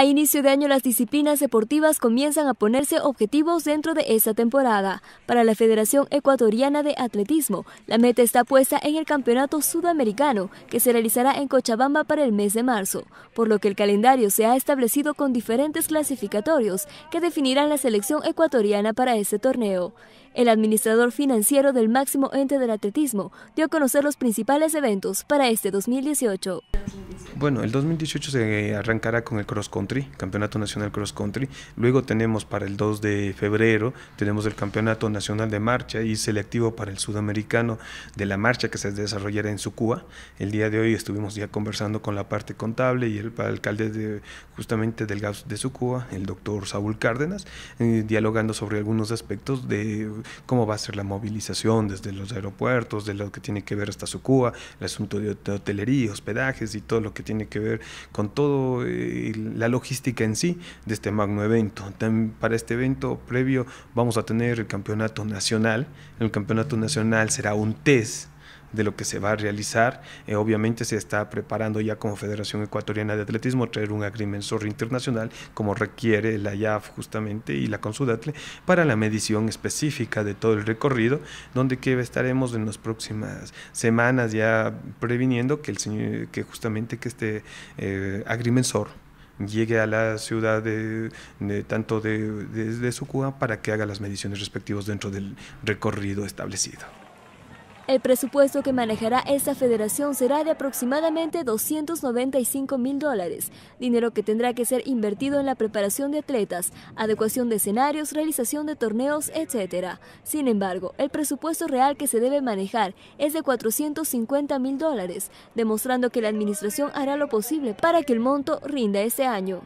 A inicio de año las disciplinas deportivas comienzan a ponerse objetivos dentro de esta temporada. Para la Federación Ecuatoriana de Atletismo, la meta está puesta en el Campeonato Sudamericano, que se realizará en Cochabamba para el mes de marzo, por lo que el calendario se ha establecido con diferentes clasificatorios que definirán la selección ecuatoriana para este torneo. El administrador financiero del máximo ente del atletismo dio a conocer los principales eventos para este 2018. Bueno, el 2018 se arrancará con el Cross Country, Campeonato Nacional Cross Country. Luego tenemos para el 2 de febrero, tenemos el Campeonato Nacional de Marcha y selectivo para el Sudamericano de la Marcha que se desarrollará en Sucúa. El día de hoy estuvimos ya conversando con la parte contable y el alcalde de, justamente del gas de Sucúa, el doctor Saúl Cárdenas, eh, dialogando sobre algunos aspectos de cómo va a ser la movilización desde los aeropuertos, de lo que tiene que ver hasta Sucúa, el asunto de hotelería, hospedajes y todo lo que que tiene que ver con todo eh, la logística en sí de este magno evento. para este evento previo vamos a tener el campeonato nacional. El campeonato nacional será un test de lo que se va a realizar. Eh, obviamente se está preparando ya como Federación Ecuatoriana de Atletismo traer un agrimensor internacional como requiere la IAF justamente y la Consudatle para la medición específica de todo el recorrido, donde que estaremos en las próximas semanas ya previniendo que el señor, que justamente que este eh, agrimensor llegue a la ciudad de, de tanto para que haga las mediciones respectivas dentro del recorrido establecido. El presupuesto que manejará esta federación será de aproximadamente 295 mil dólares, dinero que tendrá que ser invertido en la preparación de atletas, adecuación de escenarios, realización de torneos, etc. Sin embargo, el presupuesto real que se debe manejar es de 450 mil dólares, demostrando que la administración hará lo posible para que el monto rinda este año.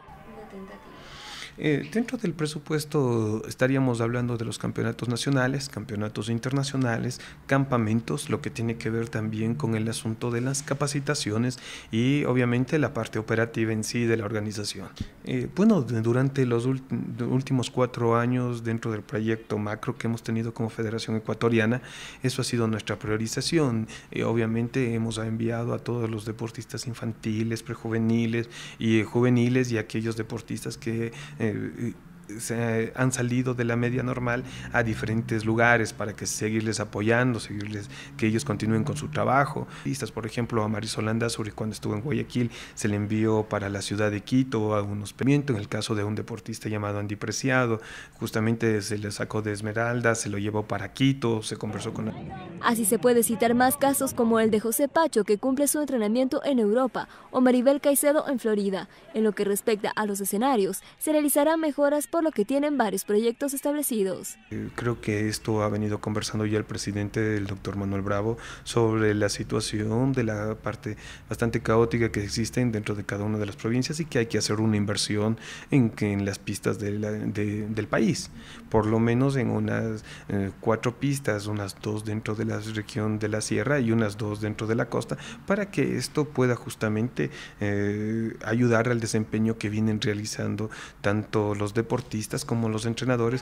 Eh, dentro del presupuesto estaríamos hablando de los campeonatos nacionales, campeonatos internacionales, campamentos, lo que tiene que ver también con el asunto de las capacitaciones y obviamente la parte operativa en sí de la organización. Eh, bueno, durante los últimos cuatro años dentro del proyecto macro que hemos tenido como Federación Ecuatoriana, eso ha sido nuestra priorización. Eh, obviamente hemos enviado a todos los deportistas infantiles, prejuveniles y juveniles y aquellos deportistas que eh, eh se han salido de la media normal a diferentes lugares para que seguirles apoyando, seguirles que ellos continúen con su trabajo. por ejemplo, a Marisol sobre cuando estuvo en Guayaquil se le envió para la ciudad de Quito a un pimientos, en el caso de un deportista llamado Andy Preciado, justamente se le sacó de Esmeralda, se lo llevó para Quito, se conversó con Así se puede citar más casos como el de José Pacho que cumple su entrenamiento en Europa o Maribel Caicedo en Florida. En lo que respecta a los escenarios, se realizarán mejoras por lo que tienen varios proyectos establecidos. Eh, creo que esto ha venido conversando ya el presidente, el doctor Manuel Bravo, sobre la situación de la parte bastante caótica que existe dentro de cada una de las provincias y que hay que hacer una inversión en, en las pistas del país, por lo menos en unas eh, cuatro pistas, unas dos dentro de la región de la sierra y unas dos dentro de la costa, para que esto pueda justamente eh, ayudar al desempeño que vienen realizando tanto los deportistas como los entrenadores.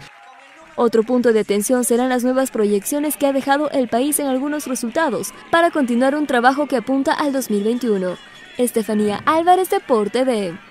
Otro punto de atención serán las nuevas proyecciones que ha dejado el país en algunos resultados para continuar un trabajo que apunta al 2021. Estefanía Álvarez, Deporte De.